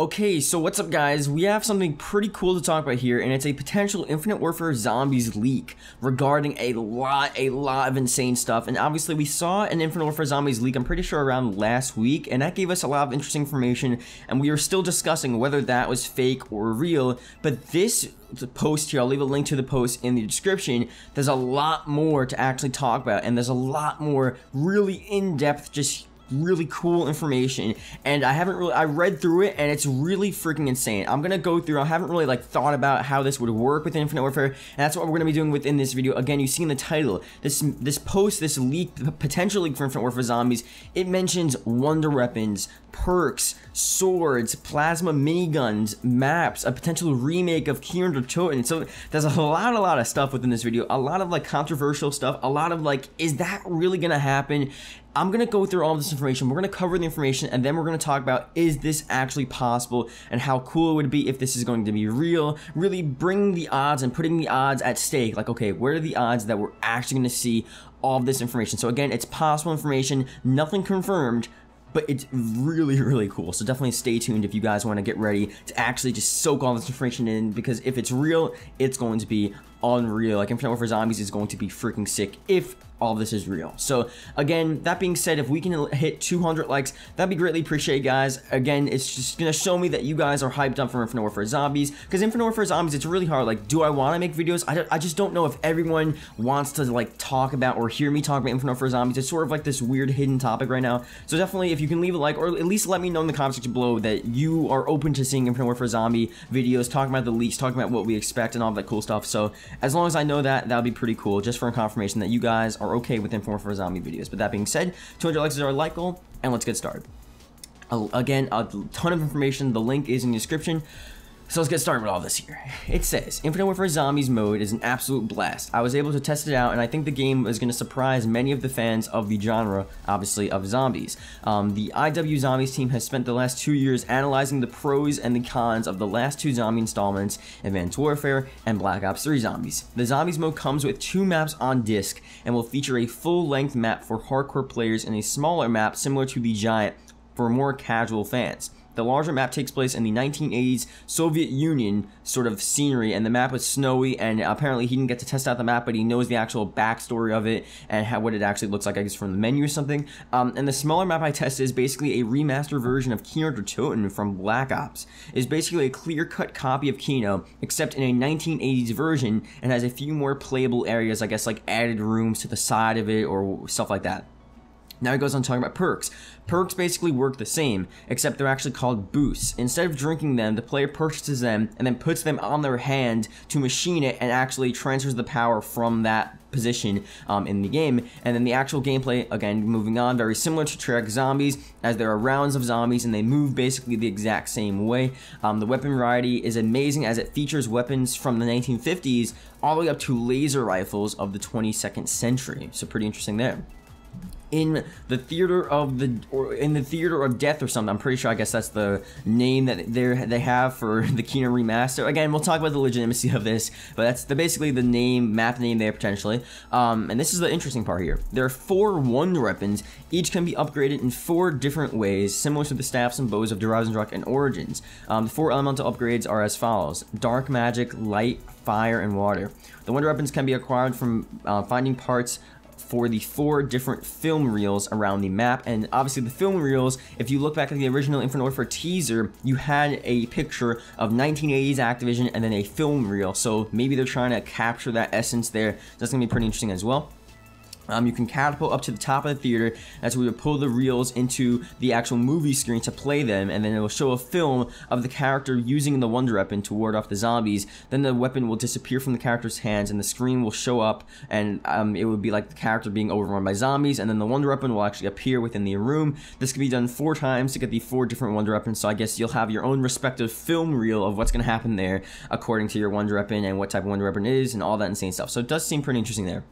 Okay, so what's up guys? We have something pretty cool to talk about here, and it's a potential Infinite Warfare Zombies leak regarding a lot, a lot of insane stuff. And obviously we saw an Infinite Warfare Zombies leak, I'm pretty sure around last week, and that gave us a lot of interesting information, and we are still discussing whether that was fake or real, but this the post here. I'll leave a link to the post in the description. There's a lot more to actually talk about, and there's a lot more really in depth, just really cool information and I haven't really I read through it and it's really freaking insane. I'm gonna go through I haven't really like thought about how this would work with Infinite Warfare and that's what we're gonna be doing within this video. Again you see in the title this this post this leak potential leak for Infinite Warfare Zombies it mentions wonder weapons perks, swords, plasma miniguns, maps, a potential remake of Kieran Toten. So there's a lot, a lot of stuff within this video. A lot of like controversial stuff. A lot of like, is that really gonna happen? I'm going to go through all this information. We're going to cover the information and then we're going to talk about is this actually possible and how cool it would be if this is going to be real. Really bringing the odds and putting the odds at stake. Like, okay, where are the odds that we're actually going to see all this information? So again, it's possible information, nothing confirmed, but it's really, really cool. So definitely stay tuned if you guys want to get ready to actually just soak all this information in because if it's real, it's going to be unreal. Like Infinite Warfare Zombies is going to be freaking sick if all this is real. So again, that being said, if we can hit 200 likes, that'd be greatly appreciated, guys. Again, it's just gonna show me that you guys are hyped up for Infinite Warfare Zombies, because Infinite Warfare Zombies, it's really hard. Like, do I want to make videos? I, I just don't know if everyone wants to like talk about or hear me talk about Infinite Warfare Zombies. It's sort of like this weird hidden topic right now. So definitely, if you can leave a like, or at least let me know in the comment section below that you are open to seeing Infinite Warfare Zombie videos, talking about the leaks, talking about what we expect and all that cool stuff. So as long as I know that, that will be pretty cool, just for a confirmation that you guys are okay with Inform for Zombie videos. But that being said, 200 likes is our like goal, and let's get started. Again, a ton of information. The link is in the description. So let's get started with all this here. It says, Infinite Warfare Zombies mode is an absolute blast. I was able to test it out and I think the game is going to surprise many of the fans of the genre, obviously, of zombies. Um, the IW Zombies team has spent the last two years analyzing the pros and the cons of the last two zombie installments, Advanced Warfare and Black Ops 3 Zombies. The Zombies mode comes with two maps on disc and will feature a full-length map for hardcore players and a smaller map similar to the Giant for more casual fans. The larger map takes place in the 1980s Soviet Union sort of scenery, and the map is snowy, and apparently he didn't get to test out the map, but he knows the actual backstory of it and how, what it actually looks like, I guess, from the menu or something. Um, and the smaller map I tested is basically a remastered version of Kino der Toten from Black Ops. It's basically a clear-cut copy of Kino, except in a 1980s version, and has a few more playable areas, I guess, like added rooms to the side of it or stuff like that. Now he goes on talking about perks. Perks basically work the same, except they're actually called boosts. Instead of drinking them, the player purchases them and then puts them on their hand to machine it and actually transfers the power from that position um, in the game. And then the actual gameplay, again, moving on, very similar to Trek Zombies, as there are rounds of zombies and they move basically the exact same way. Um, the weapon variety is amazing as it features weapons from the 1950s all the way up to laser rifles of the 22nd century. So pretty interesting there in the theater of the or in the theater of death or something. I'm pretty sure. I guess that's the name that they they have for the Kena remaster. Again, we'll talk about the legitimacy of this, but that's the, basically the name map name there potentially. Um, and this is the interesting part here. There are four wonder weapons. Each can be upgraded in four different ways, similar to the staffs and bows of Rock and Origins. Um, the four elemental upgrades are as follows: Dark Magic, Light, Fire, and Water. The wonder weapons can be acquired from uh, finding parts for the four different film reels around the map. And obviously, the film reels, if you look back at the original Infinite Warfare teaser, you had a picture of 1980s Activision and then a film reel. So maybe they're trying to capture that essence there. That's going to be pretty interesting as well. Um, you can catapult up to the top of the theater. That's where you pull the reels into the actual movie screen to play them, and then it will show a film of the character using the wonder weapon to ward off the zombies. Then the weapon will disappear from the character's hands, and the screen will show up, and um, it would be like the character being overrun by zombies. And then the wonder weapon will actually appear within the room. This can be done four times to get the four different wonder weapons. So I guess you'll have your own respective film reel of what's going to happen there, according to your wonder weapon and what type of wonder weapon is, and all that insane stuff. So it does seem pretty interesting there.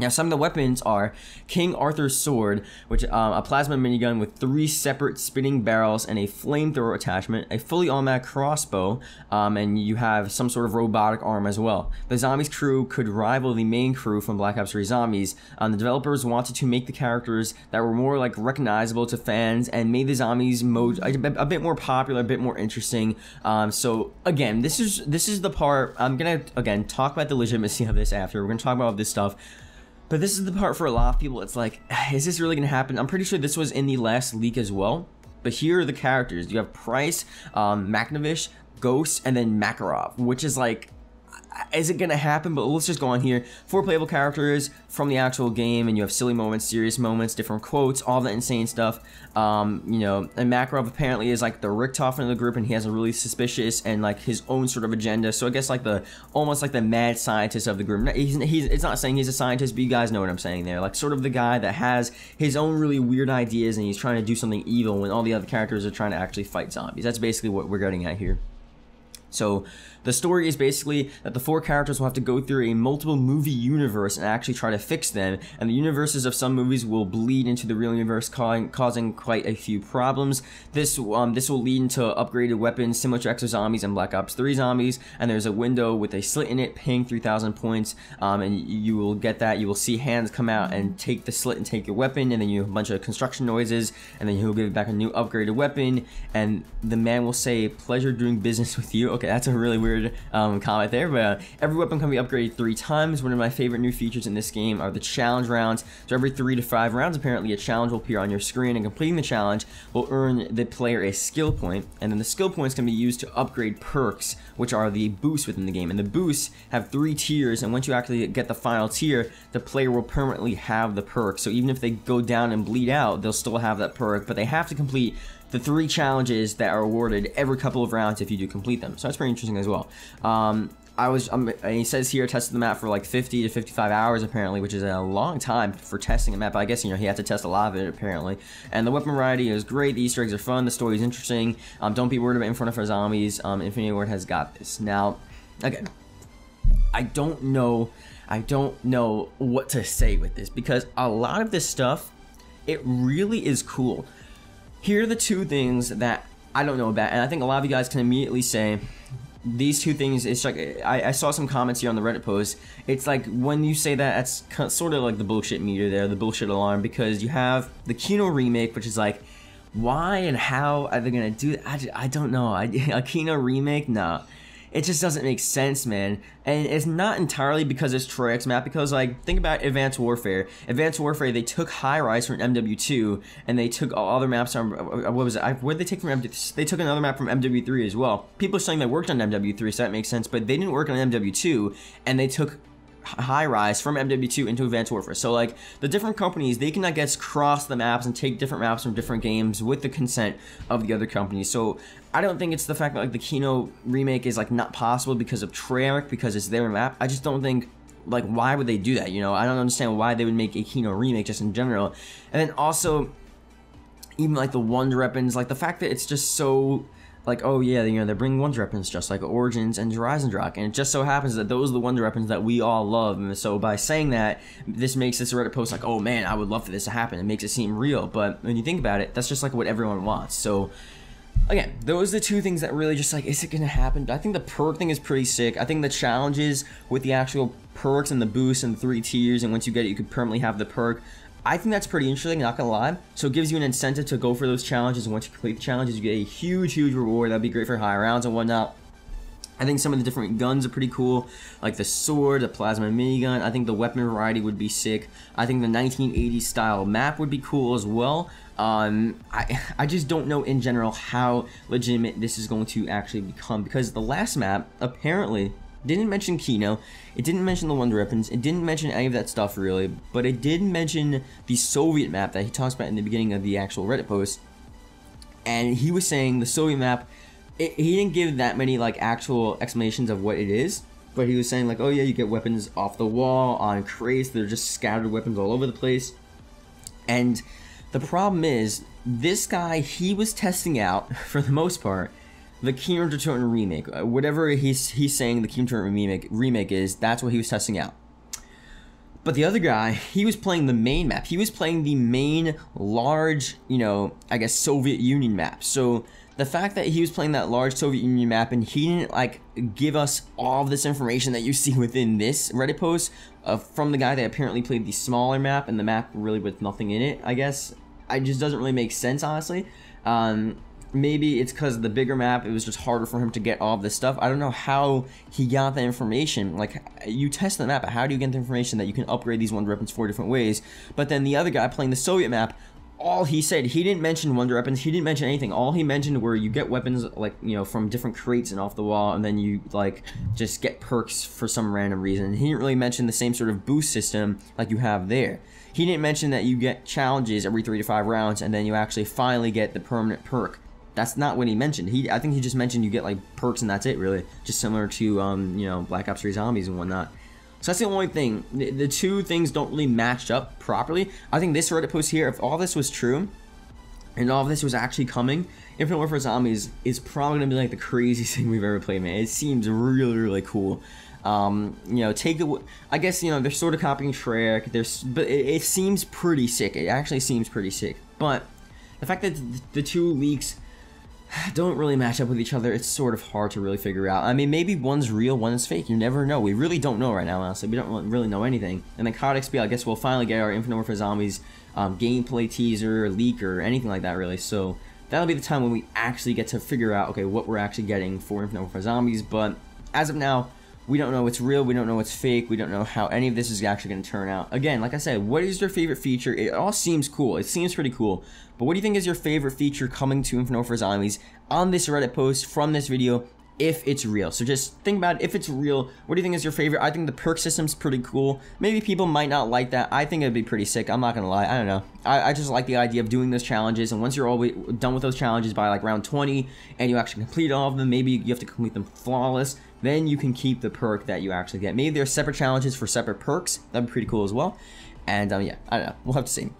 Now, some of the weapons are King Arthur's Sword, which um, a plasma minigun with three separate spinning barrels and a flamethrower attachment, a fully automatic crossbow, um, and you have some sort of robotic arm as well. The Zombies crew could rival the main crew from Black Ops 3 Zombies. Um, the developers wanted to make the characters that were more like recognizable to fans and made the Zombies mode a, a bit more popular, a bit more interesting. Um, so again, this is this is the part I'm gonna again talk about the legitimacy of this after. We're gonna talk about all this stuff. But this is the part for a lot of people, it's like, is this really gonna happen? I'm pretty sure this was in the last leak as well. But here are the characters. You have Price, um, Magnavish, Ghost, and then Makarov, which is like is it going to happen? But let's just go on here. Four playable characters from the actual game, and you have silly moments, serious moments, different quotes, all that insane stuff. Um, you know, and Makarov apparently is like the Richtofen of the group, and he has a really suspicious and like his own sort of agenda. So I guess like the almost like the mad scientist of the group. He's, he's it's not saying he's a scientist, but you guys know what I'm saying there. Like sort of the guy that has his own really weird ideas, and he's trying to do something evil when all the other characters are trying to actually fight zombies. That's basically what we're getting at here. So the story is basically that the four characters will have to go through a multiple movie universe and actually try to fix them, and the universes of some movies will bleed into the real universe, ca causing quite a few problems. This um, this will lead into upgraded weapons similar to Exo Zombies and Black Ops 3 Zombies, and there's a window with a slit in it paying 3,000 points, um, and you will get that. You will see hands come out and take the slit and take your weapon, and then you have a bunch of construction noises, and then he'll give back a new upgraded weapon, and the man will say, pleasure doing business with you. Okay, that's a really weird weird um, comment there, but uh, every weapon can be upgraded three times. One of my favorite new features in this game are the challenge rounds. So every three to five rounds, apparently a challenge will appear on your screen, and completing the challenge will earn the player a skill point, and then the skill points can be used to upgrade perks, which are the boosts within the game. And the boosts have three tiers, and once you actually get the final tier, the player will permanently have the perk. So even if they go down and bleed out, they'll still have that perk, but they have to complete the three challenges that are awarded every couple of rounds if you do complete them. So that's pretty interesting as well. Um, I was, um, he says here, tested the map for like 50 to 55 hours apparently, which is a long time for testing a map. I guess, you know, he had to test a lot of it apparently. And the weapon variety is great. The Easter eggs are fun. The story is interesting. Um, don't be worried about in front of our Zombies. Um, Infinity Ward has got this. Now, again, I don't know, I don't know what to say with this because a lot of this stuff, it really is cool. Here are the two things that I don't know about, and I think a lot of you guys can immediately say these two things. It's like I, I saw some comments here on the Reddit post. It's like when you say that, that's sort of like the bullshit meter there, the bullshit alarm, because you have the Kino remake, which is like, why and how are they gonna do? That? I, just, I don't know. I, a Kino remake, nah. It just doesn't make sense, man. And it's not entirely because it's Troy X map, because, like, think about Advanced Warfare. Advanced Warfare, they took High Rise from MW2, and they took all other maps from, uh, uh, what was it? Where they take from MW3? They took another map from MW3 as well. People are saying they worked on MW3, so that makes sense, but they didn't work on MW2, and they took high rise from MW2 into Advanced Warfare. So like the different companies, they can I guess cross the maps and take different maps from different games with the consent of the other companies. So I don't think it's the fact that like the Kino remake is like not possible because of Treyarch because it's their map. I just don't think like why would they do that? You know, I don't understand why they would make a Kino remake just in general. And then also even like the wonder weapons, like the fact that it's just so like oh yeah, you know they're bringing wonder weapons just like Origins and Horizon Rock, and it just so happens that those are the wonder weapons that we all love. And so by saying that, this makes this Reddit post like oh man, I would love for this to happen. It makes it seem real, but when you think about it, that's just like what everyone wants. So again, those are the two things that really just like, is it gonna happen? I think the perk thing is pretty sick. I think the challenges with the actual perks and the boost and the three tiers, and once you get it, you could permanently have the perk. I think that's pretty interesting, not gonna lie. So it gives you an incentive to go for those challenges, and once you complete the challenges, you get a huge, huge reward. That'd be great for high rounds and whatnot. I think some of the different guns are pretty cool, like the sword, the plasma minigun. I think the weapon variety would be sick. I think the 1980s style map would be cool as well. Um, I, I just don't know in general how legitimate this is going to actually become because the last map apparently didn't mention Kino, it didn't mention the Wonder Weapons, it didn't mention any of that stuff really, but it did mention the Soviet map that he talks about in the beginning of the actual Reddit post. And he was saying the Soviet map, it, he didn't give that many like actual explanations of what it is, but he was saying like, oh yeah, you get weapons off the wall, on crates, they're just scattered weapons all over the place. And the problem is, this guy, he was testing out, for the most part, the Kingdom Return remake. Uh, whatever he's, he's saying the Kingdom Return remake, remake is, that's what he was testing out. But the other guy, he was playing the main map. He was playing the main large, you know, I guess Soviet Union map. So the fact that he was playing that large Soviet Union map and he didn't like give us all this information that you see within this Reddit post uh, from the guy that apparently played the smaller map and the map really with nothing in it, I guess. It just doesn't really make sense, honestly. Um, maybe it's because the bigger map it was just harder for him to get all of this stuff i don't know how he got the information like you test the map how do you get the information that you can upgrade these one weapons four different ways but then the other guy playing the soviet map all he said, he didn't mention wonder weapons, he didn't mention anything. All he mentioned were you get weapons like, you know, from different crates and off the wall and then you like just get perks for some random reason. He didn't really mention the same sort of boost system like you have there. He didn't mention that you get challenges every 3 to 5 rounds and then you actually finally get the permanent perk. That's not what he mentioned. He I think he just mentioned you get like perks and that's it really, just similar to um, you know, Black Ops 3 Zombies and whatnot. So that's the only thing. The, two things don't really match up properly. I think this Reddit post here, if all this was true, and all of this was actually coming, Infinite Warfare Zombies is probably gonna be like the craziest thing we've ever played, man. It seems really, really cool. Um, you know, take it. I guess you know they're sort of copying Shrek. There's, but it, it, seems pretty sick. It actually seems pretty sick. But the fact that the, the two leaks don't really match up with each other. It's sort of hard to really figure out. I mean, maybe one's real, one is fake. You never know. We really don't know right now, honestly. We don't really know anything. And then Cod XP, I guess we'll finally get our Infinite Warfare Zombies um, gameplay teaser, leak, or anything like that, really. So that'll be the time when we actually get to figure out, okay, what we're actually getting for Infinite Warfare Zombies. But as of now, we don't know what's real. We don't know what's fake. We don't know how any of this is actually going to turn out. Again, like I said, what is your favorite feature? It all seems cool. It seems pretty cool. But what do you think is your favorite feature coming to Infinite Warfare Zombies on this Reddit post from this video if it's real. So just think about it. if it's real, what do you think is your favorite? I think the perk system's pretty cool. Maybe people might not like that. I think it'd be pretty sick. I'm not gonna lie. I don't know. I, I just like the idea of doing those challenges. And once you're all done with those challenges by like round 20 and you actually complete all of them, maybe you have to complete them flawless then you can keep the perk that you actually get. Maybe there's separate challenges for separate perks. That'd be pretty cool as well. And um, yeah, I don't know. We'll have to see.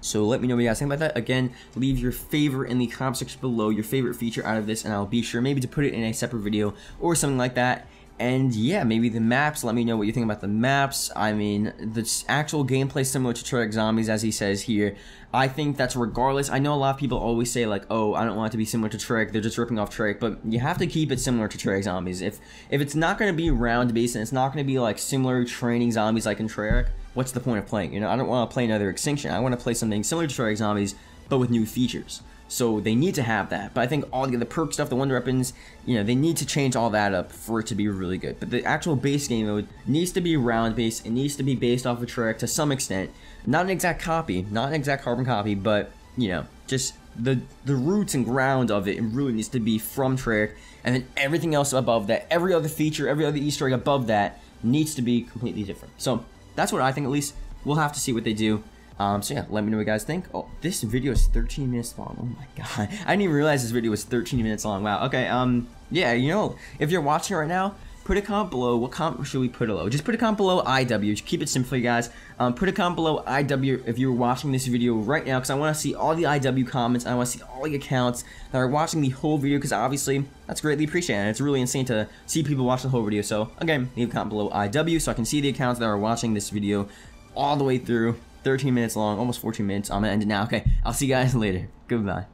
So let me know what you guys think about that. Again, leave your favorite in the comment section below, your favorite feature out of this, and I'll be sure maybe to put it in a separate video or something like that and yeah, maybe the maps. Let me know what you think about the maps. I mean, the actual gameplay similar to Treyarch Zombies, as he says here. I think that's regardless. I know a lot of people always say like, "Oh, I don't want it to be similar to Treyarch. They're just ripping off Treyarch." But you have to keep it similar to Treyarch Zombies. If if it's not going to be round based and it's not going to be like similar training zombies like in Treyarch, what's the point of playing? You know, I don't want to play another Extinction. I want to play something similar to Treyarch Zombies, but with new features. So they need to have that. But I think all the perk stuff, the wonder weapons, you know, they need to change all that up for it to be really good. But the actual base game mode needs to be round based. It needs to be based off of Treyarch to some extent. Not an exact copy, not an exact carbon copy, but you know, just the the roots and ground of it, it really needs to be from Treyarch, and then everything else above that, every other feature, every other Easter egg above that needs to be completely different. So that's what I think at least. We'll have to see what they do. Um, so yeah, let me know what you guys think. Oh, this video is 13 minutes long. Oh my god. I didn't even realize this video was 13 minutes long. Wow. Okay, um, yeah, you know, if you're watching right now, put a comment below. What comment should we put below? Just put a comment below IW. Just keep it simple, guys. Um, put a comment below IW if you're watching this video right now, because I want to see all the IW comments. I want to see all the accounts that are watching the whole video, because obviously that's greatly appreciated. it's really insane to see people watch the whole video. So again, leave a comment below IW so I can see the accounts that are watching this video all the way through. 13 minutes long, almost 14 minutes. I'm going to end it now. Okay, I'll see you guys later. Goodbye.